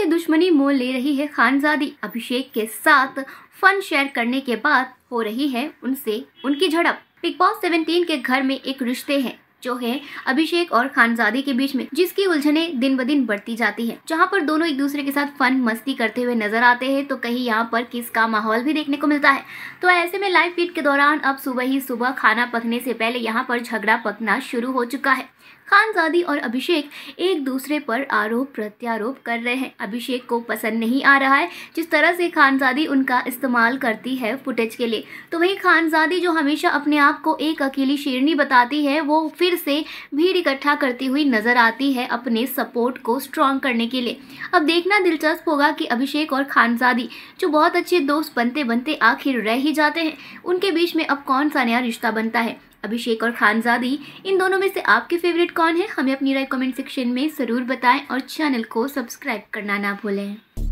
से दुश्मनी मोल ले रही है खानजादी अभिषेक के साथ फन शेयर करने के बाद हो रही है उनसे उनकी झड़प बिग बॉस सेवनटीन के घर में एक रिश्ते हैं जो है अभिषेक और खानजादी के बीच में जिसकी उलझने दिन ब दिन बढ़ती जाती है जहाँ पर दोनों एक दूसरे के साथ फन मस्ती करते हुए नजर आते हैं तो कहीं यहाँ पर किस का माहौल भी देखने को मिलता है तो ऐसे में लाइव फीड के दौरान अब सुबह ही सुबह खाना पकने से पहले यहाँ पर झगड़ा पकना शुरू हो चुका है खानजादी और अभिषेक एक दूसरे पर आरोप प्रत्यारोप कर रहे हैं अभिषेक को पसंद नहीं आ रहा है जिस तरह से खानजादी उनका इस्तेमाल करती है फुटेज के लिए तो वही खानजादी जो हमेशा अपने आप को एक अकेली शेरनी बताती है वो फिर से भीड़ इकट्ठा करती हुई नजर आती है अपने सपोर्ट को स्ट्रॉन्ग करने के लिए अब देखना दिलचस्प होगा कि अभिषेक और खानजादी जो बहुत अच्छे दोस्त बनते बनते आखिर रह ही जाते हैं उनके बीच में अब कौन सा नया रिश्ता बनता है अभिषेक और खानजादी इन दोनों में से आपके फेवरेट कौन है हमें अपनी राय कमेंट सेक्शन में ज़रूर बताएं और चैनल को सब्सक्राइब करना ना भूलें